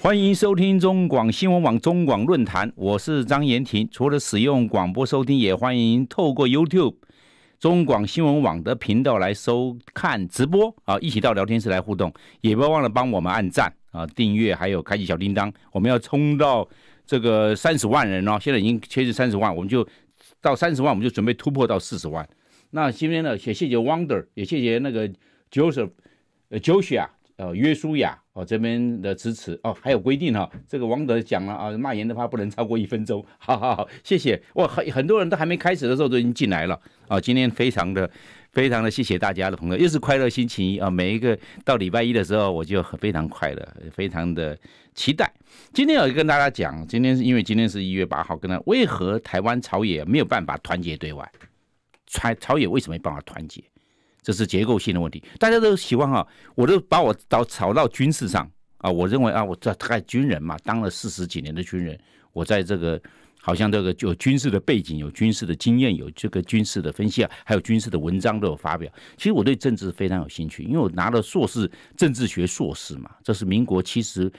欢迎收听中广新闻网中广论坛，我是张延廷。除了使用广播收听，也欢迎透过 YouTube 中广新闻网的频道来收看直播啊！一起到聊天室来互动，也不要忘了帮我们按赞啊、订阅，还有开启小叮当。我们要冲到这个三十万人哦，现在已经接近三十万，我们就到三十万，我们就准备突破到四十万。那今天呢，也谢谢 Wonder，也谢谢那个 Joseph 呃 Josiah。呃，约书亚哦，这边的支持哦，还有规定哦，这个王德讲了啊，骂人的话不能超过一分钟。好好好，谢谢哇，很很多人都还没开始的时候都已经进来了啊，今天非常的非常的谢谢大家的朋友，又是快乐星期一啊，每一个到礼拜一的时候我就很非常快乐，非常的期待。今天有跟大家讲，今天是因为今天是一月八号，跟他为何台湾朝野没有办法团结对外，朝朝野为什么没办法团结？这是结构性的问题，大家都喜欢哈，我都把我到炒到军事上啊。我认为啊，我这大概军人嘛，当了四十几年的军人，我在这个好像这个有军事的背景，有军事的经验，有这个军事的分析啊，还有军事的文章都有发表。其实我对政治非常有兴趣，因为我拿了硕士政治学硕士嘛，这是民国七十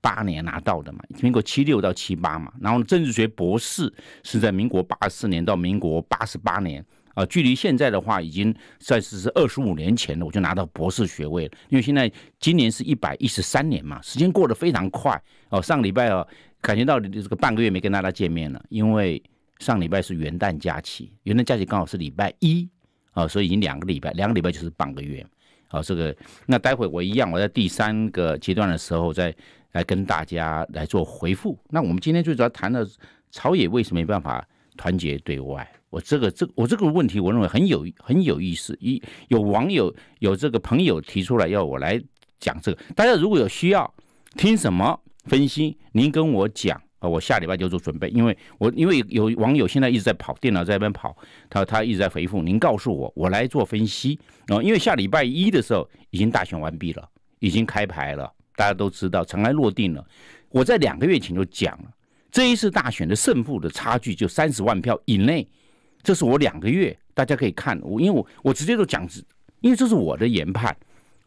八年拿到的嘛，民国七六到七八嘛，然后政治学博士是在民国八四年到民国八十八年。啊，距离现在的话，已经算是是二十五年前了，我就拿到博士学位了。因为现在今年是一百一十三年嘛，时间过得非常快哦。上礼拜哦，感觉到这个半个月没跟大家见面了，因为上礼拜是元旦假期，元旦假期刚好是礼拜一啊，所以已经两个礼拜，两个礼拜就是半个月。好，这个那待会我一样，我在第三个阶段的时候再来跟大家来做回复。那我们今天最主要谈的朝野为什么没办法团结对外？我这个这我这个问题，我认为很有很有意思。一有网友有这个朋友提出来要我来讲这个，大家如果有需要听什么分析，您跟我讲啊，我下礼拜就做准备。因为我因为有网友现在一直在跑电脑在那边跑，他他一直在回复您，告诉我我来做分析啊。因为下礼拜一的时候已经大选完毕了，已经开牌了，大家都知道尘埃落定了。我在两个月前就讲了，这一次大选的胜负的差距就三十万票以内。这是我两个月，大家可以看我，因为我我直接就讲，因为这是我的研判，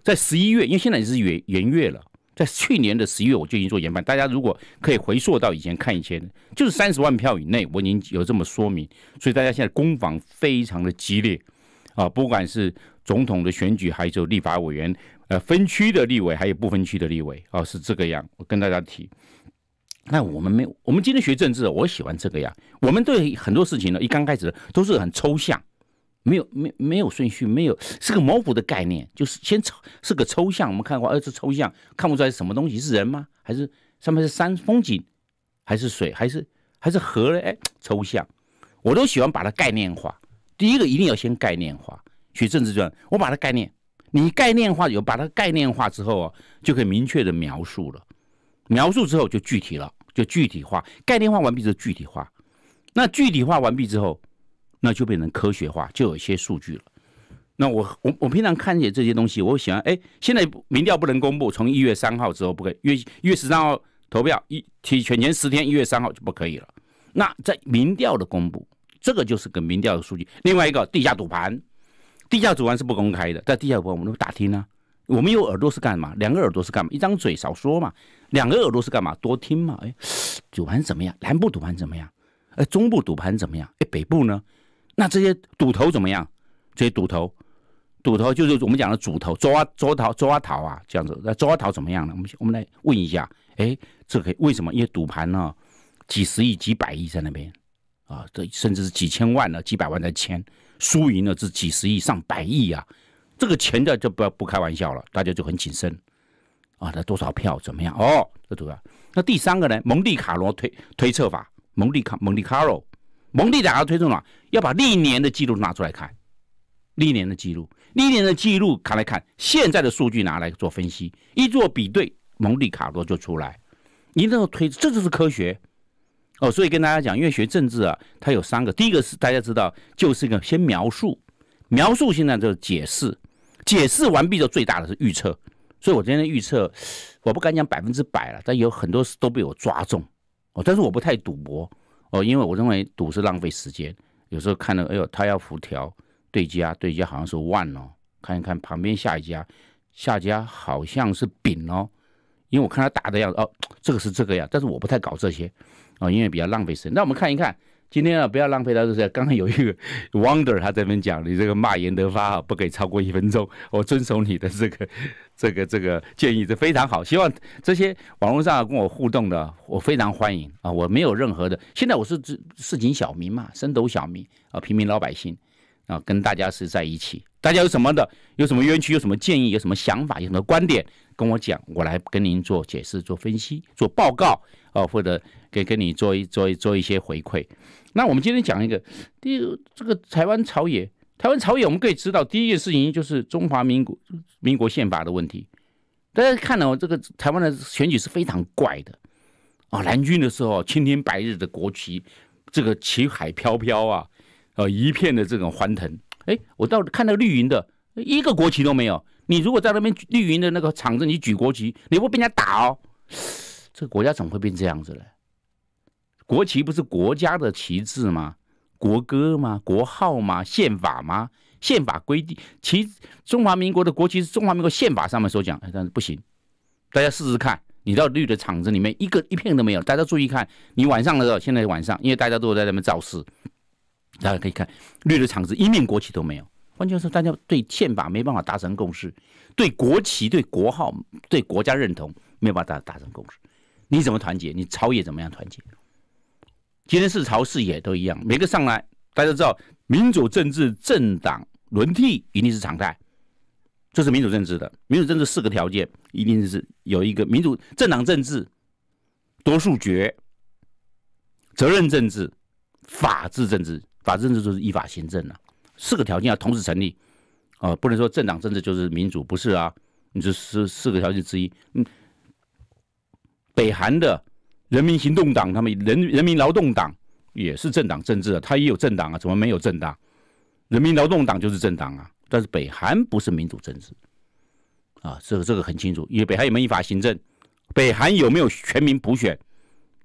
在十一月，因为现在也是元元月了，在去年的十一月我就已经做研判，大家如果可以回溯到以前看一些，就是三十万票以内，我已经有这么说明，所以大家现在攻防非常的激烈，啊，不管是总统的选举，还有立法委员，呃，分区的立委，还有不分区的立委，啊，是这个样，我跟大家提。那我们没有，我们今天学政治，我喜欢这个呀。我们对很多事情呢，一刚开始都是很抽象，没有没没有顺序，没有是个模糊的概念，就是先抽是个抽象。我们看话，哎，是抽象，看不出来什么东西，是人吗？还是上面是山风景，还是水，还是还是河嘞？哎，抽象，我都喜欢把它概念化。第一个一定要先概念化，学政治这样，我把它概念，你概念化有把它概念化之后啊，就可以明确的描述了，描述之后就具体了。就具体化，概念化完毕之后具体化，那具体化完毕之后，那就变成科学化，就有一些数据了。那我我我平常看见这些东西，我喜欢哎，现在民调不能公布，从一月三号之后不可以，月月十三号投票，一提选前十天一月三号就不可以了。那在民调的公布，这个就是个民调的数据。另外一个地下赌盘，地下赌盘是不公开的，在地下赌盘我们打听呢。我们有耳朵是干嘛？两个耳朵是干嘛？一张嘴少说嘛，两个耳朵是干嘛？多听嘛。哎，赌盘怎么样？南部赌盘怎么样？哎，中部赌盘怎么样？哎，北部呢？那这些赌头怎么样？这些赌头，赌头就是我们讲的主头，抓抓逃抓桃啊，这样子。那抓桃怎么样呢？我们我们来问一下。哎，这个为什么？因为赌盘呢，几十亿、几百亿在那边啊，这甚至是几千万呢、几百万在签，输赢呢是几十亿、上百亿啊。这个钱的就不要不开玩笑了，大家就很谨慎啊。那多少票怎么样？哦，这主要。那第三个呢？蒙地卡罗推推测法，蒙地卡蒙特卡罗蒙地卡罗推测法？要把历年的记录拿出来看，历年的记录，历年的记录看来看，现在的数据拿来做分析，一做比对，蒙地卡罗就出来。你那种推，这就是科学哦。所以跟大家讲，因为学政治啊，它有三个。第一个是大家知道，就是一个先描述，描述现在就是解释。解释完毕的最大的是预测，所以我今天的预测，我不敢讲百分之百了，但有很多都被我抓中哦。但是我不太赌博哦，因为我认为赌是浪费时间。有时候看到，哎呦，他要浮条对家，对家好像是万哦，看一看旁边下一家，下家好像是饼哦，因为我看他打的样子哦，这个是这个样，但是我不太搞这些哦，因为比较浪费时间。那我们看一看。今天啊，不要浪费到就是刚刚有一个 Wonder，他这边讲你这个骂严德发啊，不给超过一分钟，我遵守你的这个 这个这个建议是非常好。希望这些网络上跟我互动的，我非常欢迎啊！我没有任何的，现在我是市井小民嘛，深斗小民啊，平民老百姓啊，跟大家是在一起。大家有什么的，有什么冤屈，有什么建议，有什么想法，有什么观点，跟我讲，我来跟您做解释、做分析、做报告啊，或者。给跟你做一做一做一些回馈。那我们今天讲一个第这个台湾朝野，台湾朝野我们可以知道第一件事情就是中华民国民国宪法的问题。大家看到这个台湾的选举是非常怪的哦。蓝军的时候青天白日的国旗，这个旗海飘飘啊，呃一片的这种欢腾。哎，我到看到绿营的，一个国旗都没有。你如果在那边绿营的那个场子，你举国旗，你会被人家打哦。这个国家怎么会变这样子呢？国旗不是国家的旗帜吗？国歌吗？国号吗？宪法吗？宪法规定，其中华民国的国旗是中华民国宪法上面所讲，但是不行。大家试试看，你到绿的场子里面，一个一片都没有。大家注意看，你晚上的时候，现在晚上，因为大家都在那边造势，大家可以看绿的场子一面国旗都没有，完全是大家对宪法没办法达成共识，对国旗、对国号、对国家认同没有办法达达成共识，你怎么团结？你超越怎么样团结？今天是朝是野都一样，每个上来大家知道，民主政治政党轮替一定是常态，这是民主政治的。民主政治四个条件一定是有一个民主政党政治、多数决、责任政治、法治政治，法治政治就是依法行政了。四个条件要同时成立啊，不能说政党政治就是民主，不是啊，你这是四个条件之一。嗯，北韩的。人民行动党，他们人人民劳动党也是政党政治啊，他也有政党啊，怎么没有政党？人民劳动党就是政党啊，但是北韩不是民主政治啊，这个这个很清楚，因为北韩有没有依法行政？北韩有没有全民普选？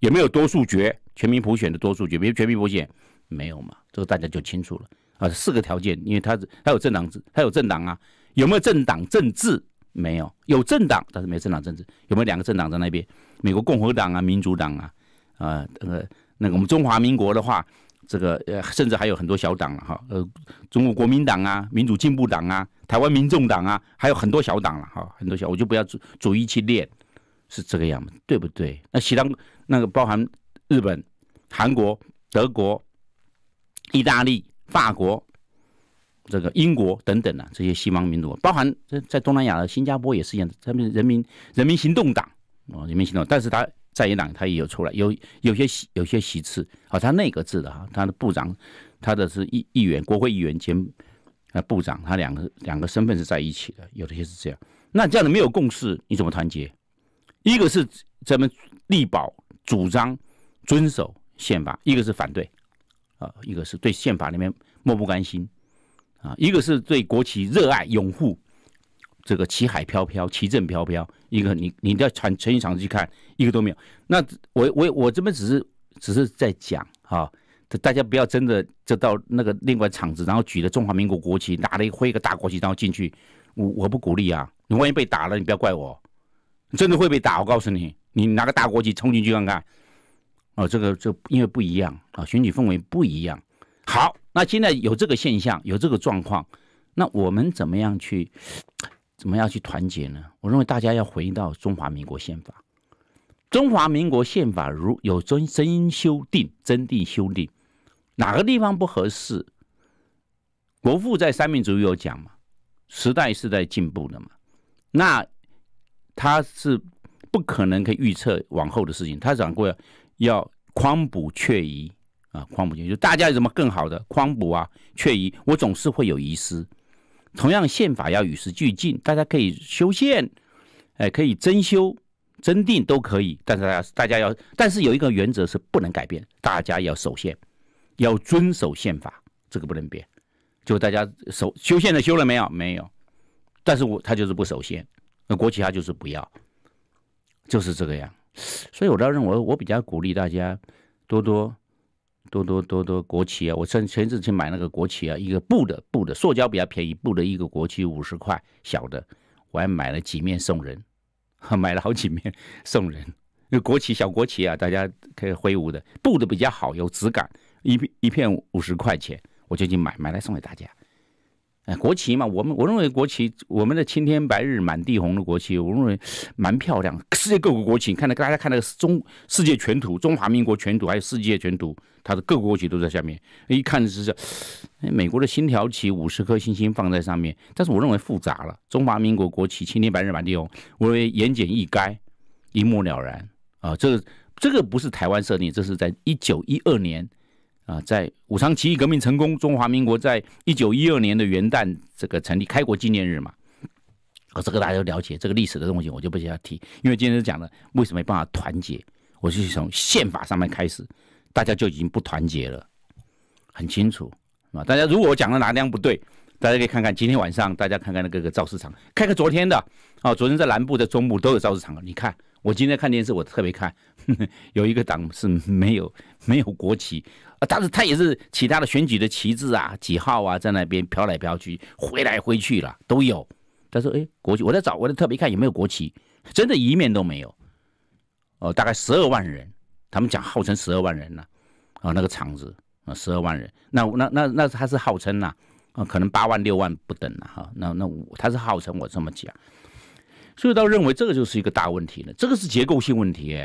有没有多数决？全民普选的多数决，有全民普选没有嘛？这个大家就清楚了啊。四个条件，因为他他有政党，制，他有政党啊，有没有政党政治？没有，有政党，但是没有政党政治。有没有两个政党在那边？美国共和党啊，民主党啊，啊，那个那个，我们中华民国的话，这个呃，甚至还有很多小党了哈，呃，中国国民党啊，民主进步党啊，台湾民众党啊，还有很多小党了哈，很多小，我就不要逐一去列，是这个样子，对不对？那其他那个包含日本、韩国、德国、意大利、法国，这个英国等等啊，这些西方民族，包含在在东南亚的新加坡也是一样，他们人民人民行动党。哦，人民行动，但是他在野党他也有出来，有有些席有些席次，好，他那个字的哈，他的部长，他的是议议员、国会议员兼啊部长，他两个两个身份是在一起的，有的些是这样，那这样的没有共识，你怎么团结？一个是咱们力保主张遵守宪法，一个是反对啊，一个是对宪法里面漠不甘心啊，一个是对国旗热爱拥护。这个旗海飘飘，旗阵飘飘，一个你，你到传全一场去看，一个都没有。那我，我，我这边只是，只是在讲啊，大家不要真的就到那个另外场子，然后举着中华民国国旗，拿了一挥一个大国旗，然后进去，我我不鼓励啊。你万一被打了，你不要怪我，真的会被打。我告诉你，你拿个大国旗冲进去看看，哦，这个这因为不一样啊，选举氛围不一样。好，那现在有这个现象，有这个状况，那我们怎么样去？怎么样去团结呢？我认为大家要回到中华民国宪法。中华民国宪法如有真真修订、真定修订，哪个地方不合适？国父在三民主义有讲嘛，时代是在进步的嘛，那他是不可能可以预测往后的事情。他讲过要匡补阙疑啊，匡补阙就大家有什么更好的匡补啊，阙疑我总是会有遗失。同样，宪法要与时俱进，大家可以修宪，哎，可以增修、增定都可以。但是，大家大家要，但是有一个原则是不能改变，大家要守宪，要遵守宪法，这个不能变。就大家守修宪的修了没有？没有。但是我他就是不守宪，那国旗他就是不要，就是这个样。所以，我倒认为，我比较鼓励大家多多。多多多多国旗啊！我前前阵去买那个国旗啊，一个布的布的，塑胶比较便宜，布的一个国旗五十块，小的，我还买了几面送人，买了好几面 送人。那国旗小国旗啊，大家可以挥舞的，布的比较好，有质感，一片一片五十块钱，我就去买买来送给大家。哎，国旗嘛，我们我认为国旗，我们的青天白日满地红的国旗，我认为蛮漂亮。世界各国国旗，看到大家看那个中世界全图、中华民国全图，还有世界全图，它的各国国旗都在下面，一看就是美国的星条旗，五十颗星星放在上面，但是我认为复杂了。中华民国国旗，青天白日满地红，我认为言简意赅，一目了然啊。这这个不是台湾设定，这是在一九一二年。啊，在武昌起义革命成功，中华民国在一九一二年的元旦这个成立开国纪念日嘛，啊，这个大家都了解，这个历史的东西我就不需要提，因为今天讲的为什么没办法团结，我是从宪法上面开始，大家就已经不团结了，很清楚啊。大家如果我讲的哪地方不对，大家可以看看今天晚上大家看看那个个造市场，看看昨天的啊，昨天在南部在中部都有造市场，你看我今天看电视我特别看。有一个党是没有 没有国旗啊，但是他也是其他的选举的旗帜啊、几号啊，在那边飘来飘去、挥来挥去了都有。他说：“哎，国旗，我在找，我在特别看有没有国旗，真的一面都没有。”哦，大概十二万人，他们讲号称十二万人呢。啊，那个场子啊，十二万人，那那那那他是号称呐，啊，可能八万六万不等了哈。那那他是号称，我这么讲，所以倒认为这个就是一个大问题了，这个是结构性问题。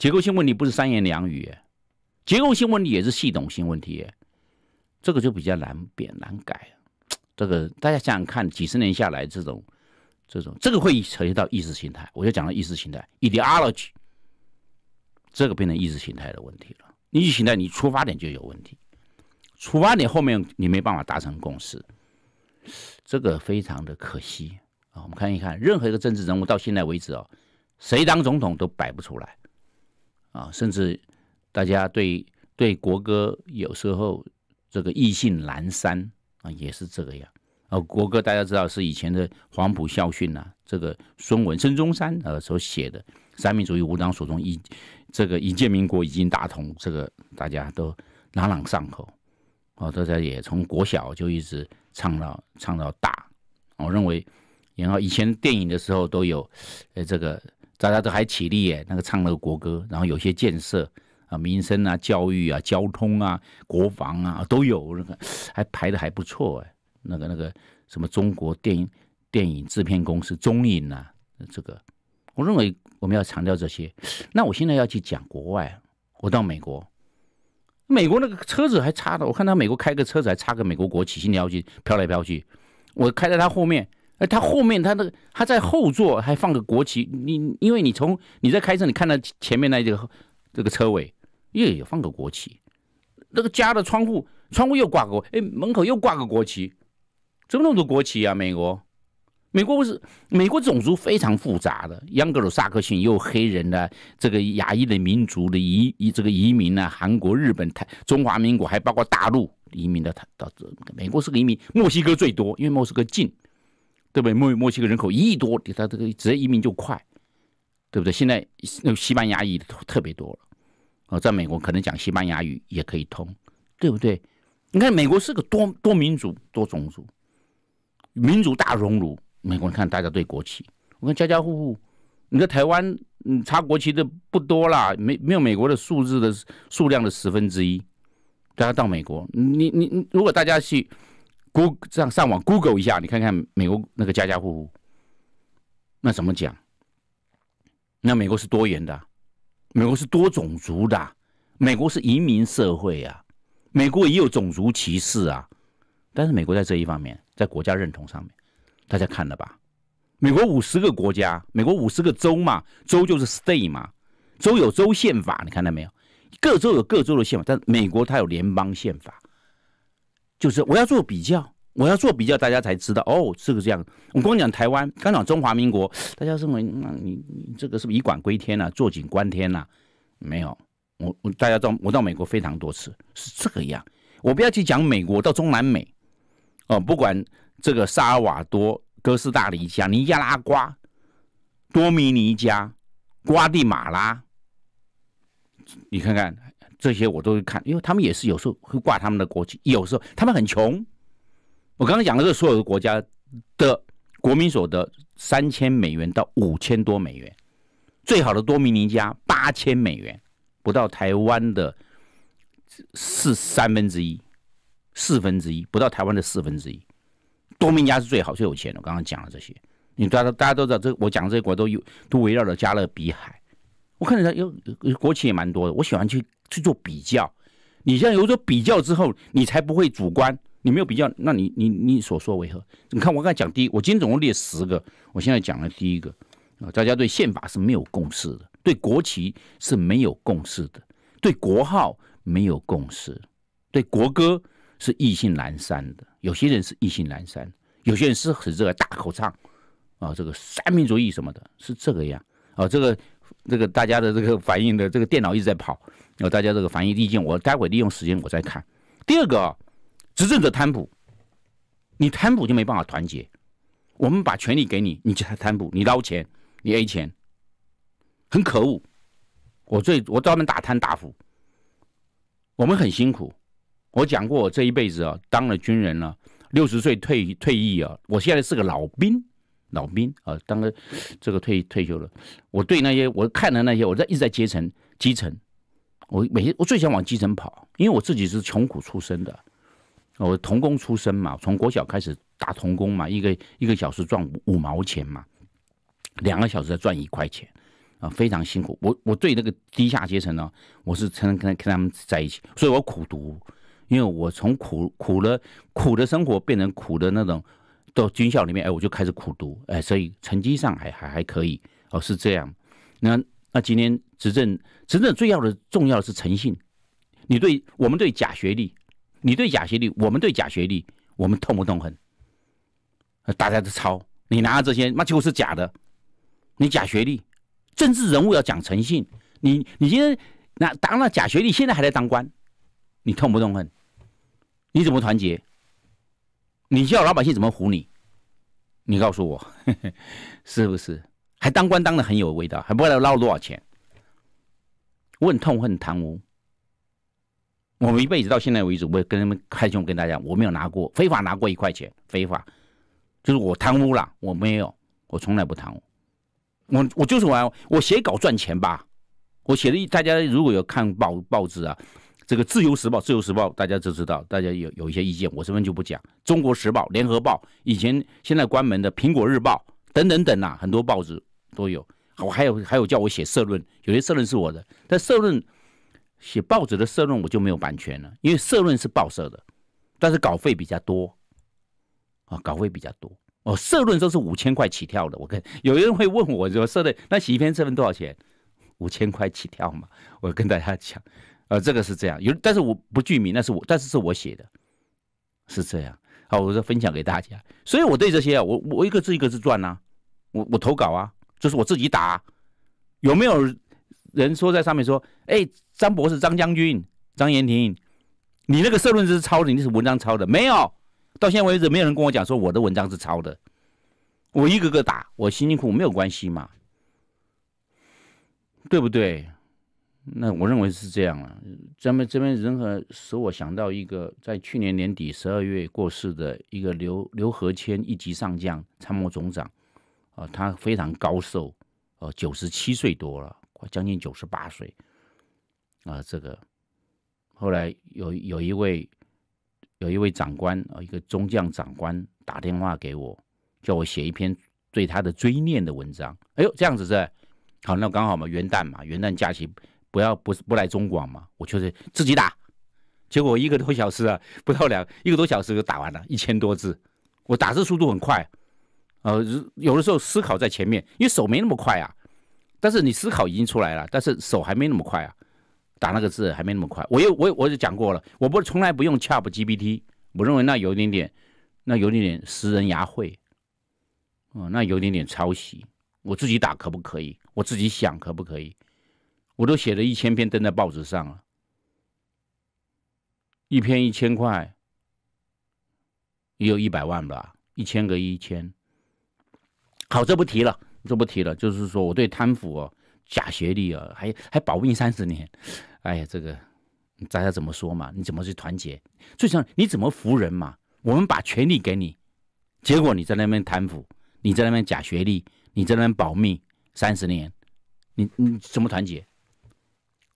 结构性问题不是三言两语，结构性问题也是系统性问题，这个就比较难变难改。这个大家想想看，几十年下来，这种、这种，这个会涉及到意识形态。我就讲了意识形态 （ideology），这个变成意识形态的问题了。意识形态，你出发点就有问题，出发点后面你没办法达成共识，这个非常的可惜啊。我们看一看，任何一个政治人物到现在为止哦，谁当总统都摆不出来。啊，甚至大家对对国歌有时候这个意兴阑珊啊，也是这个样。啊，国歌大家知道是以前的黄埔校训呐，这个孙文、孙中山呃所写的“三民主义、五党所中一这个一建民国，已经大同，这个大家都朗朗上口。哦，大家也从国小就一直唱到唱到大。我认为，然后以前电影的时候都有，呃，这个。大家都还起立，耶，那个唱了个国歌，然后有些建设啊、民生啊、教育啊、交通啊、国防啊都有，那个还排的还不错，哎，那个那个什么中国电影电影制片公司中影啊，这个我认为我们要强调这些。那我现在要去讲国外，我到美国，美国那个车子还差的，我看他美国开个车子还差个美国国旗，飘来要去，飘来飘去，我开在他后面。哎，他后面他那个他在后座还放个国旗，你因为你从你在开车，你看到前面那这个这个车尾，也放个国旗，那个家的窗户窗户又挂个，哎，门口又挂个国旗，怎么那么多国旗啊？美国，美国不是美国种族非常复杂的，盎格鲁撒克逊又有黑人呢，这个亚裔的民族的移移这个移民呢，韩国、日本、台、中华民国还包括大陆移民的台到这，美国是移民，墨西哥最多，因为墨西哥近。对不对？墨墨西哥人口一亿多，对他这个直接移民就快，对不对？现在那个西班牙语特别多了，啊，在美国可能讲西班牙语也可以通，对不对？你看美国是个多多民族、多种族，民族大熔炉。美国，你看大家对国旗，我看家家户户，你在台湾插国旗的不多啦，没没有美国的数字的数量的十分之一。大家到美国，你你如果大家去。Go o g 这样上网 Google 一下，你看看美国那个家家户户，那怎么讲？那美国是多元的，美国是多种族的，美国是移民社会啊，美国也有种族歧视啊，但是美国在这一方面，在国家认同上面，大家看了吧？美国五十个国家，美国五十个州嘛，州就是 state 嘛，州有州宪法，你看到没有？各州有各州的宪法，但美国它有联邦宪法。就是我要做比较，我要做比较，大家才知道哦，这个这样。我光讲台湾，刚讲中华民国，大家认为你你这个是不是以管归天呐，坐井观天呐？没有，我我大家到我到美国非常多次，是这个样。我不要去讲美国，到中南美哦，不管这个萨尔瓦多、哥斯达黎加、尼亚拉瓜、多米尼加、瓜地马拉，你看看。这些我都会看，因为他们也是有时候会挂他们的国旗，有时候他们很穷。我刚刚讲的这所有的国家的国民所得三千美元到五千多美元，最好的多米尼加八千美元，不到台湾的四三分之一、四分之一，不到台湾的四分之一。多米尼加是最好、最有钱的。我刚刚讲了这些，你大家大家都知道，这我讲这些国都有都围绕着加勒比海。我看到他有国旗也蛮多的，我喜欢去。去做比较，你像有所比较之后，你才不会主观。你没有比较，那你你你所说为何？你看我刚才讲第一，我今天总共列十个，我现在讲了第一个啊，大家对宪法是没有共识的，对国旗是没有共识的，对国号没有共识，对国歌是意兴阑珊的。有些人是意兴阑珊，有些人是很热爱大口唱啊，这个三民主义什么的，是这个样啊。这个这个大家的这个反映的这个电脑一直在跑。有大家这个防疫意见，我待会利用时间我再看。第二个，执政者贪腐，你贪腐就没办法团结。我们把权力给你，你就贪贪腐，你捞钱，你 A 钱，很可恶。我最我专门打贪打腐。我们很辛苦。我讲过，我这一辈子啊，当了军人了，六十岁退退役啊，我现在是个老兵，老兵啊，当了这个退退休了。我对那些我看的那些，我在一直在基层基层。我每天我最想往基层跑，因为我自己是穷苦出身的，我童工出身嘛，从国小开始打童工嘛，一个一个小时赚五五毛钱嘛，两个小时才赚一块钱，啊，非常辛苦。我我对那个低下阶层呢，我是常常跟跟他们在一起，所以我苦读，因为我从苦苦的苦的生活变成苦的那种，到军校里面，哎，我就开始苦读，哎，所以成绩上还还还可以，哦，是这样，那。那今天执政，执政最要的、重要的是诚信。你对我们对假学历，你对假学历，我们对假学历，我们痛不痛恨？大家都抄你拿了这些，那就是假的。你假学历，政治人物要讲诚信。你你今天拿当了假学历，现在还在当官，你痛不痛恨？你怎么团结？你叫老百姓怎么唬你？你告诉我，是不是？还当官当的很有味道，还不知道捞多少钱。我很痛恨贪污。我们一辈子到现在为止，我跟他们开胸跟大家，讲，我没有拿过非法拿过一块钱，非法就是我贪污了。我没有，我从来不贪污。我我就是我，我写稿赚钱吧。我写的大家如果有看报报纸啊，这个《自由时报》《自由时报》大家都知道，大家有有一些意见，我这边就不讲。《中国时报》《联合报》以前现在关门的《苹果日报》等等等啊，很多报纸。都有，我还有还有叫我写社论，有些社论是我的，但社论写报纸的社论我就没有版权了，因为社论是报社的，但是稿费比较多啊，稿费比较多哦。社论都是五千块起跳的。我跟有人会问我说社论，那写一篇社论多少钱？五千块起跳嘛。我跟大家讲，呃，这个是这样，有但是我不具名，那是我，但是是我写的，是这样。好，我就分享给大家。所以我对这些啊，我我一个字一个字赚呐，我我投稿啊。就是我自己打，有没有人说在上面说？哎，张博士、张将军、张延廷，你那个社论是抄的，你是文章抄的？没有，到现在为止，没有人跟我讲说我的文章是抄的。我一个个打，我辛辛苦苦没有关系嘛，对不对？那我认为是这样了。咱们这边任何使我想到一个，在去年年底十二月过世的一个刘刘和谦一级上将参谋总长。啊，他非常高寿，呃，九十七岁多了，快将近九十八岁，啊，这个后来有有一位有一位长官，啊，一个中将长官打电话给我，叫我写一篇对他的追念的文章。哎呦，这样子是，好，那刚好嘛，元旦嘛，元旦假期不要不不来中广嘛，我就是自己打，结果一个多小时啊，不到两一个多小时就打完了，一千多字，我打字速度很快。呃，有的时候思考在前面，因为手没那么快啊。但是你思考已经出来了，但是手还没那么快啊，打那个字还没那么快。我又我我就讲过了，我不从来不用 Chat GPT，我认为那有点点，那有点点食人牙慧，哦，那有点点抄袭。我自己打可不可以？我自己想可不可以？我都写了一千篇登在报纸上了，一篇一千块，也有一百万吧，一千个一千。好，这不提了，这不提了。就是说，我对贪腐哦，假学历哦，还还保密三十年，哎呀，这个大家怎么说嘛？你怎么去团结？最想你怎么服人嘛？我们把权力给你，结果你在那边贪腐，你在那边假学历，你在那边保密三十年，你你怎么团结？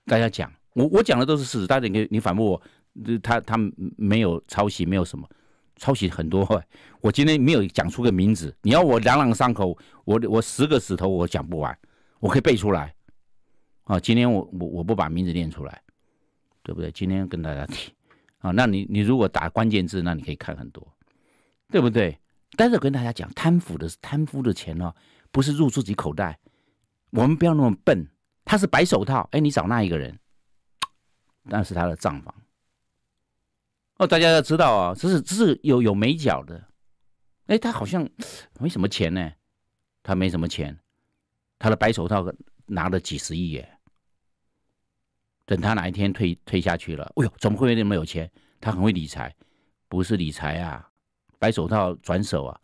大家讲，我我讲的都是事实，大家你你反驳我，他他没有抄袭，没有什么。抄袭很多，我今天没有讲出个名字，你要我朗朗上口，我我十个指头我讲不完，我可以背出来，啊，今天我我我不把名字念出来，对不对？今天跟大家提，啊，那你你如果打关键字，那你可以看很多，对不对？但是跟大家讲，贪腐的贪污的钱呢，不是入自己口袋，我们不要那么笨，他是白手套，哎，你找那一个人，那是他的账房。哦，大家要知道啊，这是这是有有美角的，哎，他好像没什么钱呢，他没什么钱，他的白手套拿了几十亿耶，等他哪一天退退下去了，哎呦，怎么会那么有钱？他很会理财，不是理财啊，白手套转手啊，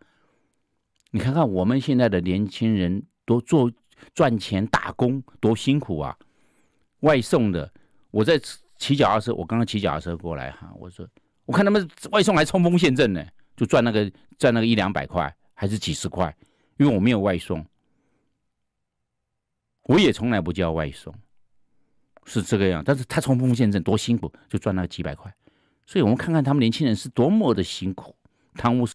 你看看我们现在的年轻人多做赚钱打工多辛苦啊，外送的，我在骑脚踏车，我刚刚骑脚踏车过来哈，我说。我看他们外送还冲锋陷阵呢，就赚那个赚那个一两百块，还是几十块，因为我没有外送，我也从来不叫外送，是这个样。但是他冲锋陷阵多辛苦，就赚那几百块，所以我们看看他们年轻人是多么的辛苦，贪污。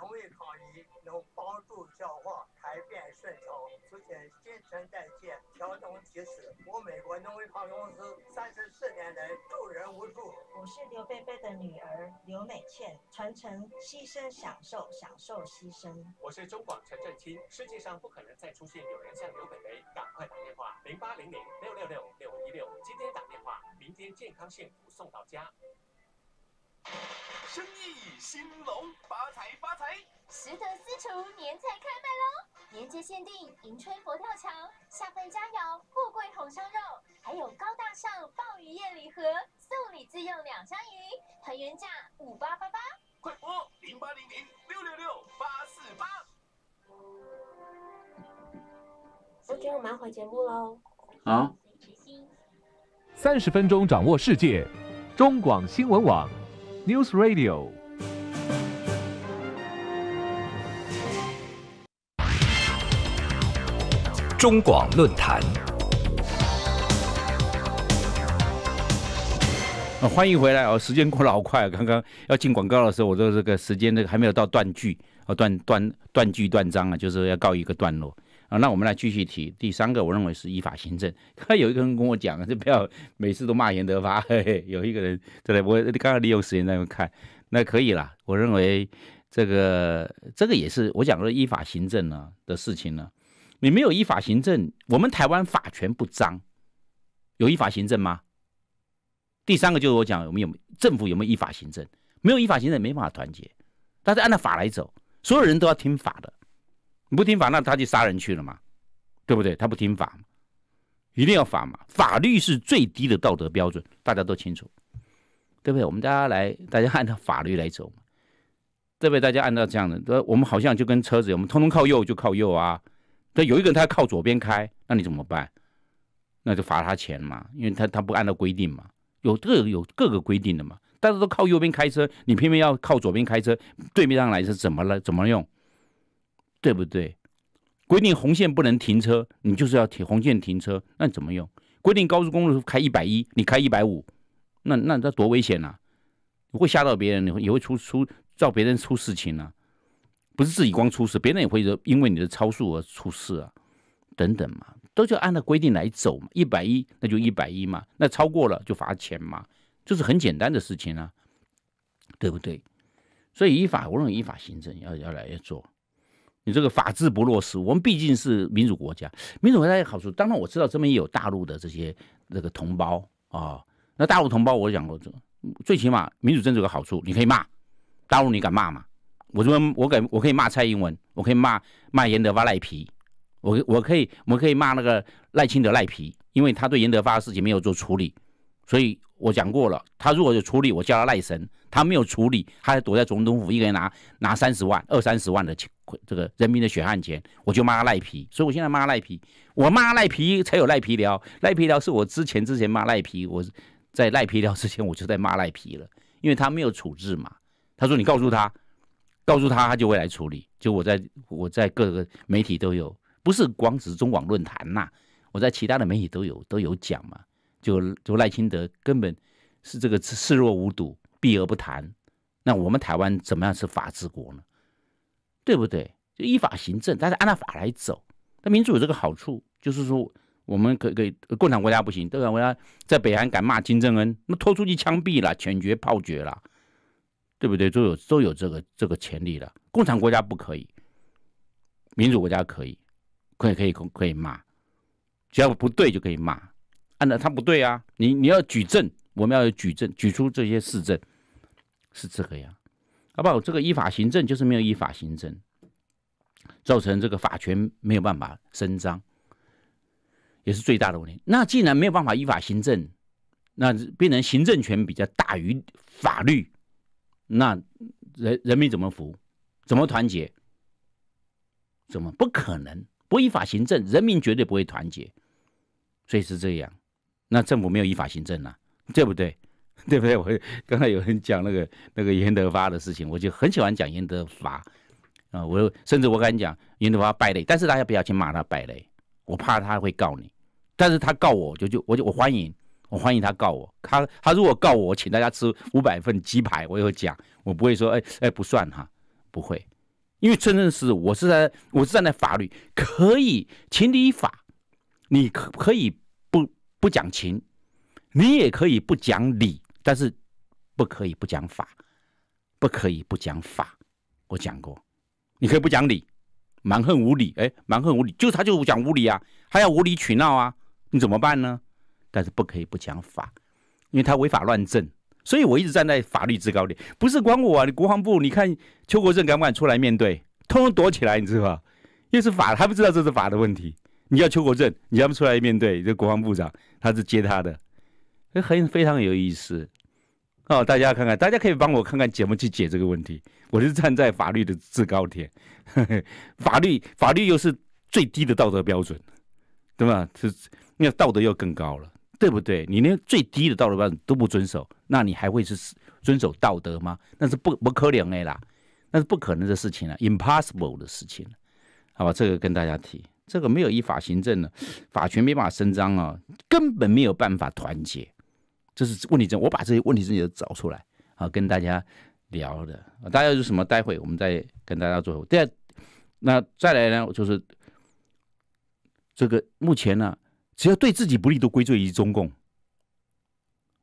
农胃抗炎，能帮助消化，排便顺畅，促进新陈代谢，调整体湿。我美国农胃抗公司三十四年来助人无数。我是刘贝贝的女儿刘美倩，传承牺牲享受，享受牺牲。我是中广陈振清，世界上不可能再出现有人像刘贝贝，赶快打电话零八零零六六六六一六，今天打电话，明天健康幸福送到家。生意兴隆，发财发。限定迎春佛跳墙、下饭佳肴富贵红烧肉，还有高大上鲍鱼宴礼盒，送礼自用两箱鱼，会员价五八八八，快播零八零零六六六八四八。OK，我们要回节目喽。啊！三十分钟掌握世界，中广新闻网，News Radio。中广论坛，欢迎回来哦，时间过得好快，刚刚要进广告的时候，我都这个时间这个还没有到断句啊，断断断句断章啊，就是要告一个段落啊。那我们来继续提第三个，我认为是依法行政。他 有一个人跟我讲啊，就不要每次都骂严德发。嘿嘿，有一个人真的，我刚刚利用时间在那看，那可以啦。我认为这个这个也是我讲的依法行政呢的事情呢。你没有依法行政，我们台湾法权不彰，有依法行政吗？第三个就是我讲有没有政府有没有依法行政，没有依法行政没办法团结，大是按照法来走，所有人都要听法的，你不听法那他就杀人去了嘛，对不对？他不听法，一定要法嘛，法律是最低的道德标准，大家都清楚，对不对？我们大家来，大家按照法律来走，对不对？大家按照这样的，我们好像就跟车子，我们通通靠右就靠右啊。但有一个人他靠左边开，那你怎么办？那就罚他钱嘛，因为他他不按照规定嘛，有各有各个规定的嘛。大家都靠右边开车，你偏偏要靠左边开车，对面上来是怎么了？怎么用？对不对？规定红线不能停车，你就是要停红线停车，那你怎么用？规定高速公路开一百一，你开一百五，那那那多危险啊！会吓到别人，也会出出造别人出事情呢。不是自己光出事，别人也会因为你的超速而出事啊，等等嘛，都就按照规定来走嘛，一百一那就一百一嘛，那超过了就罚钱嘛，就是很简单的事情啊，对不对？所以依法，我论依法行政要要来做，你这个法治不落实，我们毕竟是民主国家，民主国家有好处。当然我知道这边也有大陆的这些那个同胞啊，那大陆同胞我讲过，最起码民主政治有好处，你可以骂，大陆你敢骂吗？我怎么？我敢，我可以骂蔡英文，我可以骂骂严德发赖皮，我我可以，我们可以骂那个赖清德赖皮，因为他对严德发的事情没有做处理，所以我讲过了，他如果有处理，我叫他赖神，他没有处理，他躲在总统府，一个人拿拿三十万二三十万的钱，这个人民的血汗钱，我就骂赖皮，所以我现在骂赖皮，我骂赖皮才有赖皮聊，赖皮聊是我之前之前骂赖皮，我在赖皮聊之前我就在骂赖皮了，因为他没有处置嘛，他说你告诉他。告诉他，他就会来处理。就我在，我在各个媒体都有，不是光只中网论坛呐，我在其他的媒体都有都有讲嘛。就就赖清德根本是这个视若无睹，避而不谈。那我们台湾怎么样是法治国呢？对不对？就依法行政，但是按照法来走。那民主有这个好处，就是说我们可可以，共产国家不行，共产国家在北韩敢骂金正恩，那拖出去枪毙了，全决炮决了。对不对？都有都有这个这个潜力了。共产国家不可以，民主国家可以，可以可以可以骂，只要不对就可以骂。按照他不对啊，你你要举证，我们要有举证，举出这些事证，是这个呀？好不好？这个依法行政就是没有依法行政，造成这个法权没有办法伸张，也是最大的问题。那既然没有办法依法行政，那变成行政权比较大于法律。那人人民怎么服，怎么团结？怎么不可能不依法行政，人民绝对不会团结，所以是这样。那政府没有依法行政啊，对不对？对不对？我刚才有人讲那个那个严德发的事情，我就很喜欢讲严德发啊。我甚至我敢讲严德发败类，但是大家不要去骂他败类，我怕他会告你。但是他告我就就我就我欢迎。我欢迎他告我，他他如果告我，我请大家吃五百份鸡排，我有讲，我不会说，哎哎，不算哈，不会，因为真正是，我是在，我是站在法律，可以情理法，你可可以不不讲情，你也可以不讲理，但是不可以不讲法，不可以不讲法，我讲过，你可以不讲理，蛮横无理，哎，蛮横无理，就他就讲无理啊，他要无理取闹啊，你怎么办呢？但是不可以不讲法，因为他违法乱政，所以我一直站在法律制高点，不是光我啊，你国防部，你看邱国正敢不敢出来面对，通通躲起来，你知道吧？又是法，他不知道这是法的问题。你叫邱国正，你叫不出来面对，这国防部长他是接他的，很非常有意思哦，大家看看，大家可以帮我看看怎么去解这个问题。我是站在法律的制高点，法律法律又是最低的道德标准，对吧？是，那道德又更高了。对不对？你连最低的道德标准都不遵守，那你还会是遵守道德吗？那是不不可能的啦，那是不可能的事情了，impossible 的事情好吧，这个跟大家提，这个没有依法行政呢，法权没办法伸张啊，根本没有办法团结，这是问题症。我把这些问题症都找出来，好跟大家聊的。大家有什么？待会我们再跟大家做。第二，那再来呢，就是这个目前呢。只要对自己不利，都归罪于中共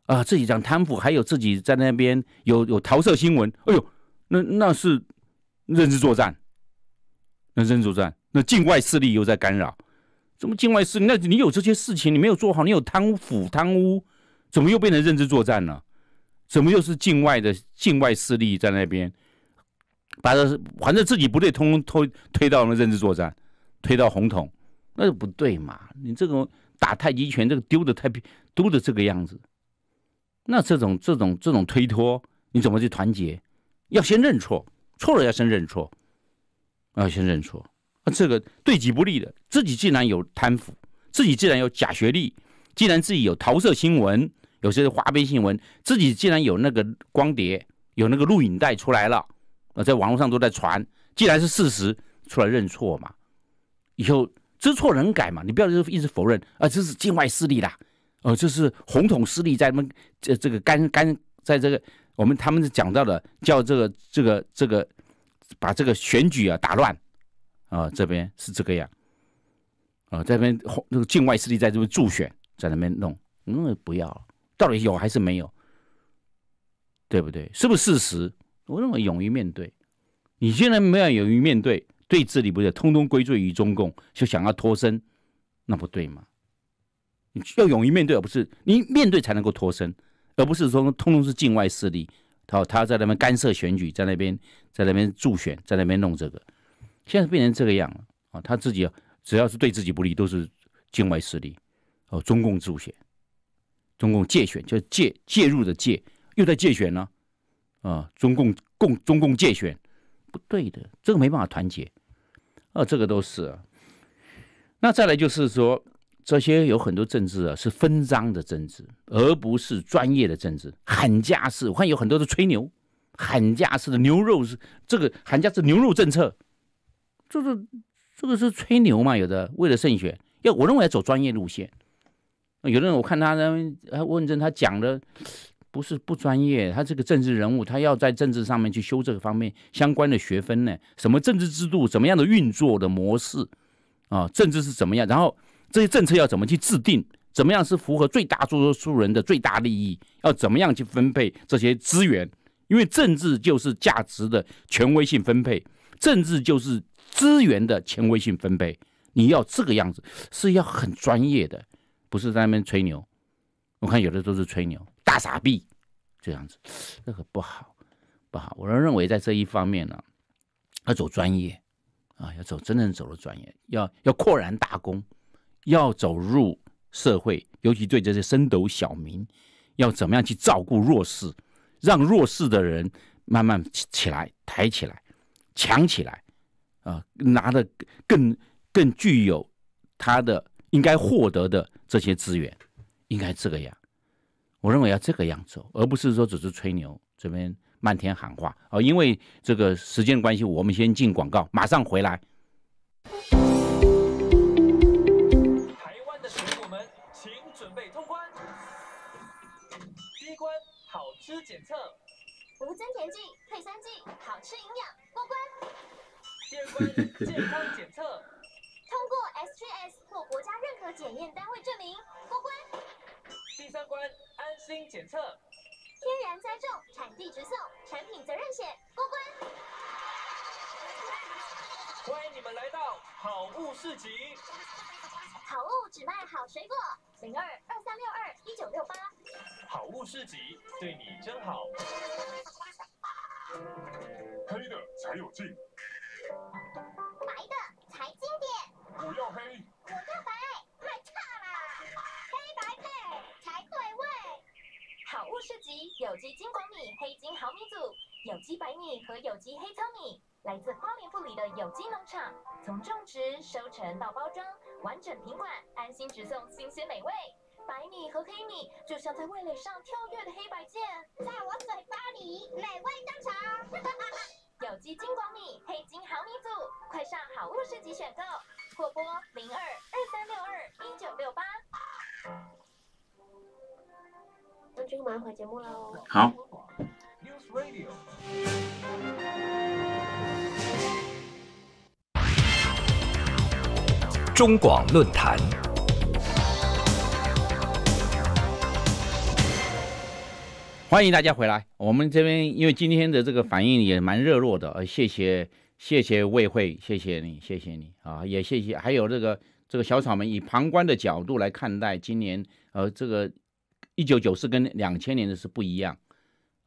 啊！自己讲贪腐，还有自己在那边有有桃色新闻，哎呦，那那是认知作战，那认知作战，那境外势力又在干扰，怎么境外势？力？那你有这些事情，你没有做好，你有贪腐贪污，怎么又变成认知作战了？怎么又是境外的境外势力在那边把这反正自己不对，通通推推到那认知作战，推到红统，那就不对嘛？你这种。打太极拳这个丢的太丢的这个样子，那这种这种这种推脱你怎么去团结？要先认错，错了要先认错，要先认错这个对己不利的，自己既然有贪腐，自己既然有假学历，既然自己有桃色新闻，有些花边新闻，自己既然有那个光碟，有那个录影带出来了，在网络上都在传，既然是事实，出来认错嘛，以后。知错能改嘛？你不要就一直否认啊！这是境外势力啦，哦，这是红统势力在他们这这个干干，在这个我们他们讲到的叫这个这个这个，把这个选举啊打乱啊，这边是这个样啊，这边红那个境外势力在这边助选，在那边弄，嗯，不要，到底有还是没有？对不对？是不是事实？我认为勇于面对，你现在没有勇于面对。对，治理不对，通通归罪于中共，就想要脱身，那不对吗？你要勇于面对，而不是你面对才能够脱身，而不是说通通是境外势力，好，他在那边干涉选举，在那边在那边助选，在那边弄这个，现在变成这个样了啊！他自己只要是对自己不利，都是境外势力哦，中共助选，中共借选，就借介入的借，又在借选呢，啊，中共共中共借选。不对的，这个没办法团结，哦，这个都是。那再来就是说，这些有很多政治啊是分赃的政治，而不是专业的政治。喊价式，我看有很多的吹牛，喊价式的牛肉是这个喊价是牛肉政策，这个这个是吹牛嘛？有的为了胜选，要我认为要走专业路线。有的人我看他呢，问政，他讲的。不是不专业，他这个政治人物，他要在政治上面去修这个方面相关的学分呢。什么政治制度，怎么样的运作的模式，啊，政治是怎么样？然后这些政策要怎么去制定？怎么样是符合最大多数人的最大利益？要怎么样去分配这些资源？因为政治就是价值的权威性分配，政治就是资源的权威性分配。你要这个样子是要很专业的，不是在那边吹牛。我看有的都是吹牛。傻逼，这样子，那个不好，不好。我认认为在这一方面呢，要走专业啊，要走真正走入专业，要要扩然大功，要走入社会，尤其对这些深斗小民，要怎么样去照顾弱势，让弱势的人慢慢起起来，抬起来，强起来，啊，拿的更更具有他的应该获得的这些资源，应该这个样。我认为要这个样子，而不是说只是吹牛，这边漫天喊话哦。因为这个时间关系，我们先进广告，马上回来。台湾的食物们，请准备通关。第一关，好吃检测，无增甜剂、配色剂，好吃营养，过关。第二关，健康检测，通过 SGS 或国家认可检验单位证明，过关。第三关安心检测，天然栽种，产地直送，产品责任险过关。欢迎你们来到好物市集。好物只卖好水果，零二二三六二一九六八。好物市集对你真好。黑的才有劲，白的才经典。我要黑。市及有机金广米、黑金好米组、有机白米和有机黑糙米，来自花莲富里的有机农场，从种植、收成到包装，完整品管，安心直送，新鲜美味。白米和黑米就像在味蕾上跳跃的黑白键，在我嘴巴里，美味登场。有机金广米、黑金好米组，快上好物市集选购，或拨零二二三六二一九六八。这个上回节目喽，好。中广论坛，欢迎大家回来。我们这边因为今天的这个反应也蛮热络的，呃，谢谢，谢谢魏慧，谢谢你，谢谢你啊，也谢谢还有这个这个小草们以旁观的角度来看待今年，呃，这个。一九九四跟两千年的是不一样，